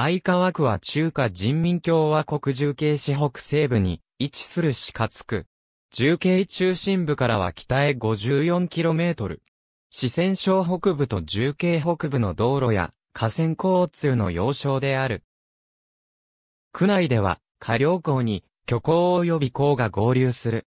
相川区は中華人民共和国重慶市北西部に位置する市勝区。重慶中心部からは北へ 54km。四川省北部と重慶北部の道路や河川交通の要衝である。区内では、下両港に虚構及び港が合流する。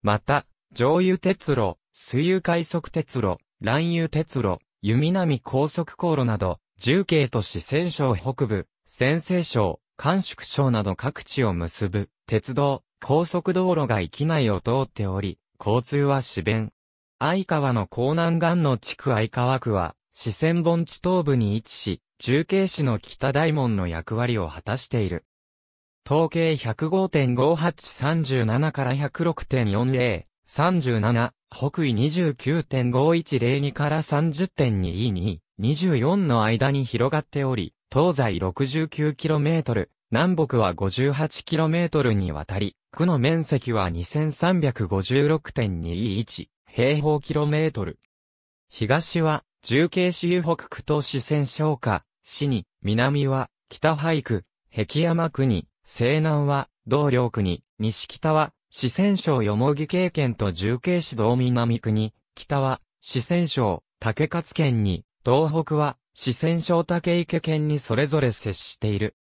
また、上油鉄路、水油快速鉄路、乱油鉄路、弓南高速航路など、重慶都市仙省北部、仙西省、甘粛省など各地を結ぶ、鉄道、高速道路が域内を通っており、交通は市弁。相川の江南岸の地区相川区は、四川盆地東部に位置し、重慶市の北大門の役割を果たしている。統計105.5837から106.40、37、北緯29.5102から30.222、4の間に広がっており、東西 69km、南北は 58km にわたり、区の面積は2356.21平方キロメートル。東は、重慶市有北区と四川省下、市に、南は、北廃区、壁山区に、西南は、同領区に、西北は、四川省よもぎ経験と重慶市道南区に、北は四川省竹勝県に、東北は四川省竹池県にそれぞれ接している。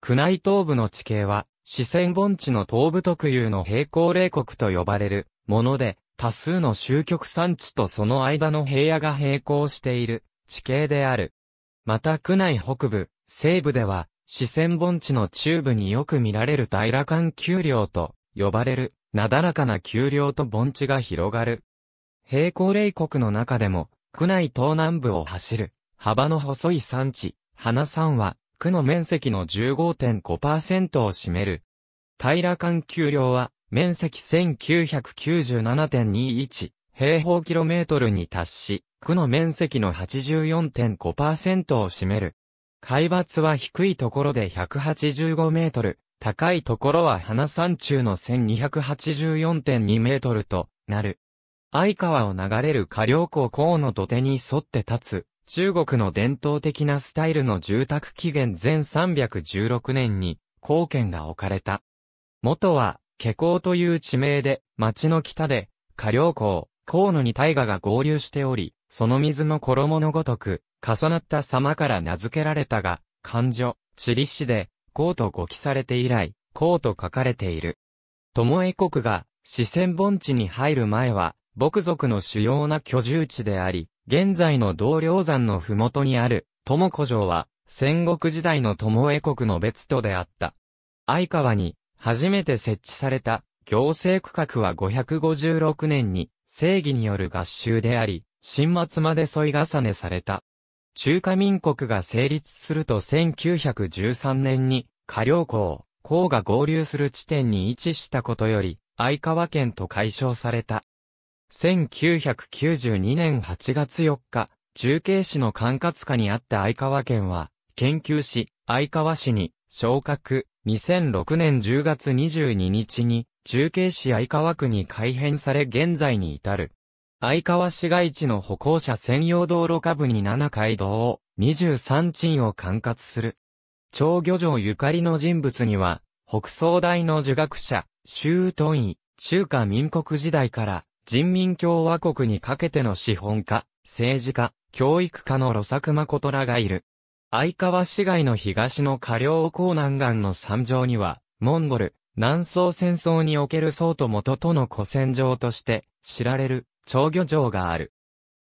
区内東部の地形は、四川盆地の東部特有の平行霊国と呼ばれるもので、多数の終局山地とその間の平野が並行している地形である。また区内北部、西部では、四川盆地の中部によく見られる平ら間丘陵と、呼ばれる、なだらかな丘陵と盆地が広がる。平行霊国の中でも、区内東南部を走る、幅の細い山地、花山は、区の面積の15.5%を占める。平間丘陵は、面積1997.21平方キロメートルに達し、区の面積の84.5%を占める。海抜は低いところで185メートル、高いところは花山中の1284.2メートルとなる。相川を流れる下梁湖河の土手に沿って立つ、中国の伝統的なスタイルの住宅起源前316年に、貢献が置かれた。元は、下校という地名で、町の北で、下梁港、河野に大河が合流しており、その水の衣のごとく、重なった様から名付けられたが、漢女、地理師で、うと誤記されて以来、うと書かれている。巴国が四川盆地に入る前は、牧族の主要な居住地であり、現在の同僚山の麓にある、友古城は、戦国時代の巴国の別都であった。相川に、初めて設置された、行政区画は556年に、正義による合衆であり、新末まで添い重ねされた。中華民国が成立すると1913年に、下両港、港が合流する地点に位置したことより、愛川県と解消された。1992年8月4日、中継市の管轄下にあった愛川県は、研究市、愛川市に、昇格、2006年10月22日に、中継市愛川区に改編され現在に至る。相川市街地の歩行者専用道路下部に7街道、23鎮を管轄する。長漁場ゆかりの人物には、北総大の儒学者、周都院、中華民国時代から人民共和国にかけての資本家、政治家、教育家の路作誠らがいる。相川市街の東の下梁港南岸の山上には、モンゴル、南宋戦争における宋と元との古戦場として知られる長魚城がある。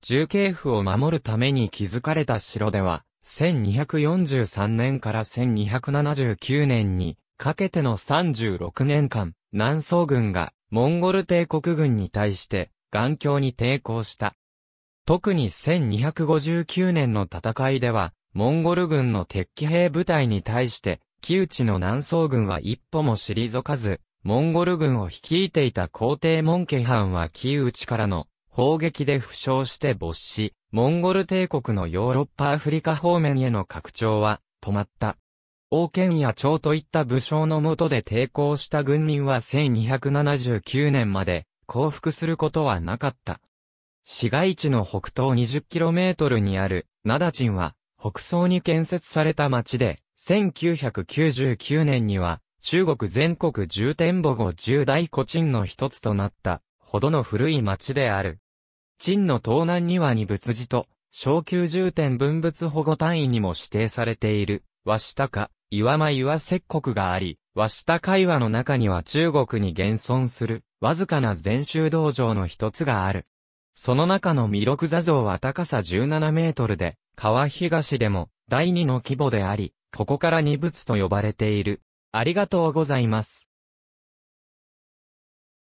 重慶府を守るために築かれた城では、1243年から1279年にかけての36年間、南宋軍がモンゴル帝国軍に対して頑強に抵抗した。特に1259年の戦いでは、モンゴル軍の敵騎兵部隊に対して、木内の南宋軍は一歩も退かず、モンゴル軍を率いていた皇帝門家藩は木内からの砲撃で負傷して没死、モンゴル帝国のヨーロッパアフリカ方面への拡張は止まった。王権や長といった武将の下で抵抗した軍民は1279年まで降伏することはなかった。市街地の北東 20km にあるナダチンは北総に建設された町で、1999年には中国全国重点母語重大古鎮の一つとなった。ほどの古い町である。陳の東南には二仏寺と、小級重点文物保護単位にも指定されている、和下か、岩間岩石国があり、和下会話の中には中国に現存する、わずかな禅宗道場の一つがある。その中の弥勒座像は高さ17メートルで、川東でも第二の規模であり、ここから二仏と呼ばれている。ありがとうございます。